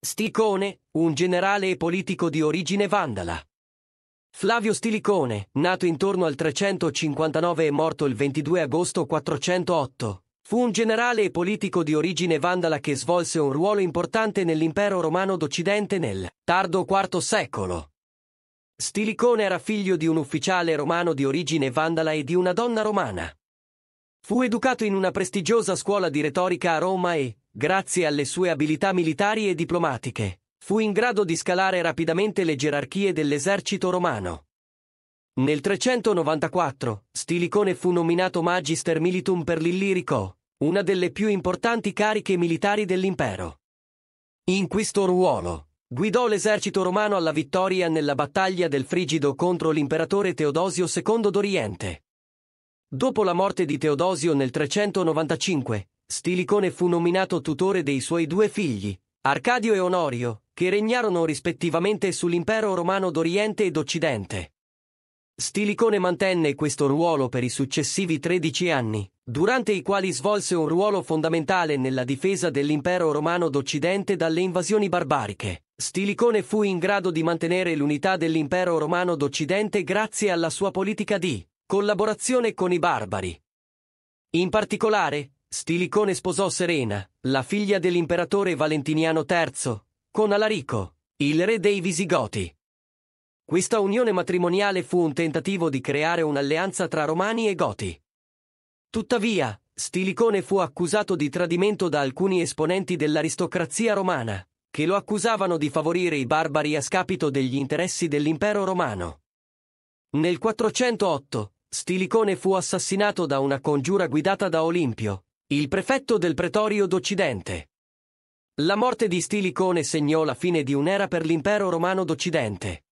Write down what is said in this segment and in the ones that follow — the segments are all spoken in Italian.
Sticone, un generale e politico di origine vandala. Flavio Stilicone, nato intorno al 359 e morto il 22 agosto 408, fu un generale e politico di origine vandala che svolse un ruolo importante nell'impero romano d'Occidente nel tardo IV secolo. Stilicone era figlio di un ufficiale romano di origine vandala e di una donna romana. Fu educato in una prestigiosa scuola di retorica a Roma e, grazie alle sue abilità militari e diplomatiche, fu in grado di scalare rapidamente le gerarchie dell'esercito romano. Nel 394, Stilicone fu nominato Magister Militum per l'Illirico, una delle più importanti cariche militari dell'impero. In questo ruolo, guidò l'esercito romano alla vittoria nella battaglia del Frigido contro l'imperatore Teodosio II d'Oriente. Dopo la morte di Teodosio nel 395, Stilicone fu nominato tutore dei suoi due figli, Arcadio e Onorio, che regnarono rispettivamente sull'impero romano d'Oriente ed Occidente. Stilicone mantenne questo ruolo per i successivi 13 anni, durante i quali svolse un ruolo fondamentale nella difesa dell'impero romano d'Occidente dalle invasioni barbariche. Stilicone fu in grado di mantenere l'unità dell'impero romano d'Occidente grazie alla sua politica di collaborazione con i barbari. In particolare, Stilicone sposò Serena, la figlia dell'imperatore Valentiniano III, con Alarico, il re dei Visigoti. Questa unione matrimoniale fu un tentativo di creare un'alleanza tra Romani e Goti. Tuttavia, Stilicone fu accusato di tradimento da alcuni esponenti dell'aristocrazia romana, che lo accusavano di favorire i barbari a scapito degli interessi dell'impero romano. Nel 408, Stilicone fu assassinato da una congiura guidata da Olimpio, il prefetto del pretorio d'Occidente. La morte di Stilicone segnò la fine di un'era per l'impero romano d'Occidente.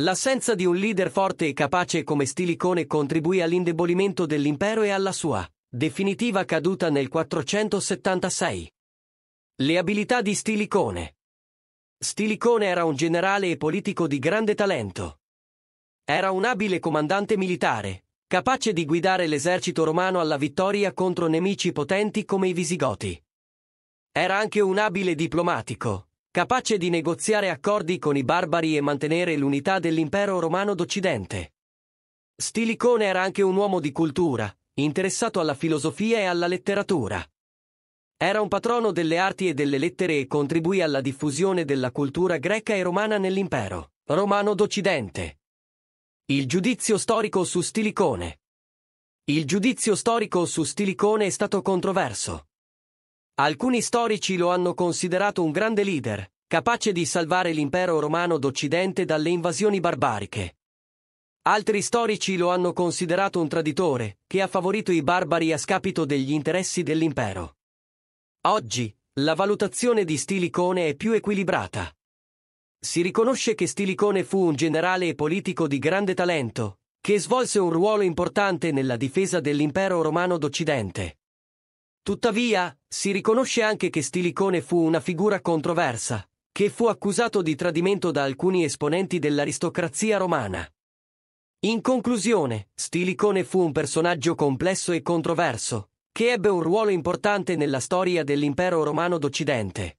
L'assenza di un leader forte e capace come Stilicone contribuì all'indebolimento dell'impero e alla sua definitiva caduta nel 476. Le abilità di Stilicone. Stilicone era un generale e politico di grande talento. Era un abile comandante militare, capace di guidare l'esercito romano alla vittoria contro nemici potenti come i Visigoti. Era anche un abile diplomatico, capace di negoziare accordi con i barbari e mantenere l'unità dell'impero romano d'Occidente. Stilicone era anche un uomo di cultura, interessato alla filosofia e alla letteratura. Era un patrono delle arti e delle lettere e contribuì alla diffusione della cultura greca e romana nell'impero romano d'Occidente. Il giudizio storico su Stilicone. Il giudizio storico su Stilicone è stato controverso. Alcuni storici lo hanno considerato un grande leader, capace di salvare l'impero romano d'Occidente dalle invasioni barbariche. Altri storici lo hanno considerato un traditore, che ha favorito i barbari a scapito degli interessi dell'impero. Oggi, la valutazione di Stilicone è più equilibrata. Si riconosce che Stilicone fu un generale e politico di grande talento, che svolse un ruolo importante nella difesa dell'impero romano d'Occidente. Tuttavia, si riconosce anche che Stilicone fu una figura controversa, che fu accusato di tradimento da alcuni esponenti dell'aristocrazia romana. In conclusione, Stilicone fu un personaggio complesso e controverso, che ebbe un ruolo importante nella storia dell'impero romano d'Occidente.